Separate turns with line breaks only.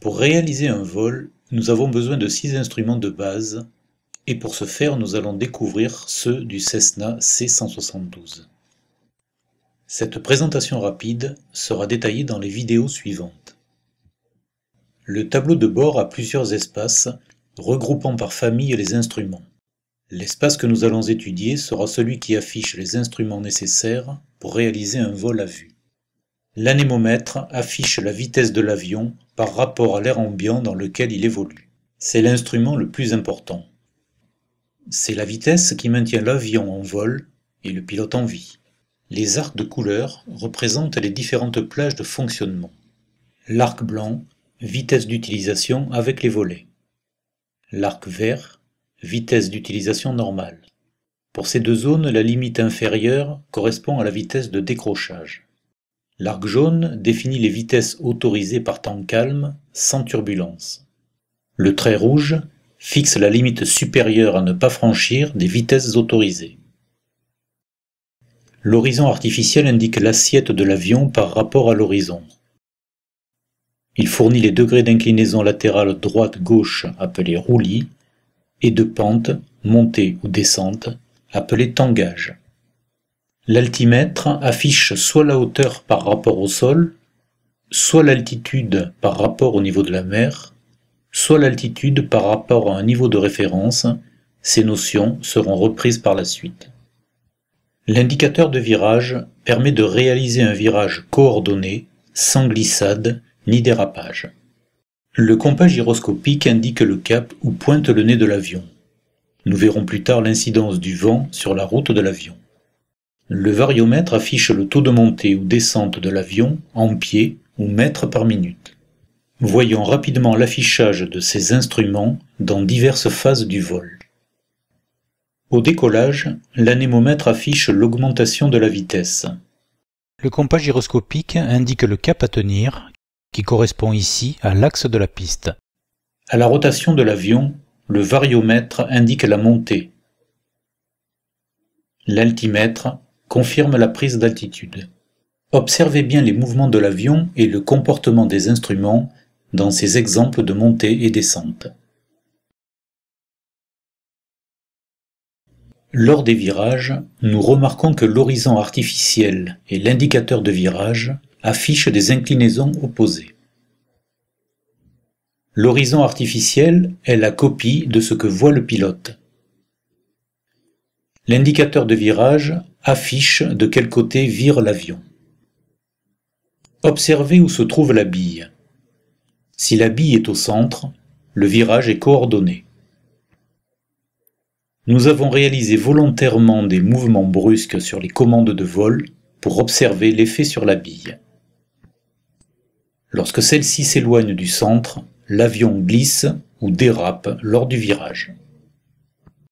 Pour réaliser un vol, nous avons besoin de six instruments de base et pour ce faire, nous allons découvrir ceux du Cessna C172. Cette présentation rapide sera détaillée dans les vidéos suivantes. Le tableau de bord a plusieurs espaces regroupant par famille les instruments. L'espace que nous allons étudier sera celui qui affiche les instruments nécessaires pour réaliser un vol à vue. L'anémomètre affiche la vitesse de l'avion par rapport à l'air ambiant dans lequel il évolue. C'est l'instrument le plus important. C'est la vitesse qui maintient l'avion en vol et le pilote en vie. Les arcs de couleur représentent les différentes plages de fonctionnement. L'arc blanc, vitesse d'utilisation avec les volets. L'arc vert, vitesse d'utilisation normale. Pour ces deux zones, la limite inférieure correspond à la vitesse de décrochage. L'arc jaune définit les vitesses autorisées par temps calme, sans turbulence. Le trait rouge fixe la limite supérieure à ne pas franchir des vitesses autorisées. L'horizon artificiel indique l'assiette de l'avion par rapport à l'horizon. Il fournit les degrés d'inclinaison latérale droite-gauche appelés roulis et de pente, montée ou descente appelés tangage. L'altimètre affiche soit la hauteur par rapport au sol, soit l'altitude par rapport au niveau de la mer, soit l'altitude par rapport à un niveau de référence, ces notions seront reprises par la suite. L'indicateur de virage permet de réaliser un virage coordonné, sans glissade ni dérapage. Le compas gyroscopique indique le cap où pointe le nez de l'avion. Nous verrons plus tard l'incidence du vent sur la route de l'avion. Le variomètre affiche le taux de montée ou descente de l'avion en pieds ou mètres par minute. Voyons rapidement l'affichage de ces instruments dans diverses phases du vol. Au décollage, l'anémomètre affiche l'augmentation de la vitesse. Le compas gyroscopique indique le cap à tenir, qui correspond ici à l'axe de la piste. À la rotation de l'avion, le variomètre indique la montée. L'altimètre confirme la prise d'altitude. Observez bien les mouvements de l'avion et le comportement des instruments dans ces exemples de montée et descente. Lors des virages, nous remarquons que l'horizon artificiel et l'indicateur de virage affichent des inclinaisons opposées. L'horizon artificiel est la copie de ce que voit le pilote. L'indicateur de virage affiche de quel côté vire l'avion. Observez où se trouve la bille. Si la bille est au centre, le virage est coordonné. Nous avons réalisé volontairement des mouvements brusques sur les commandes de vol pour observer l'effet sur la bille. Lorsque celle-ci s'éloigne du centre, l'avion glisse ou dérape lors du virage.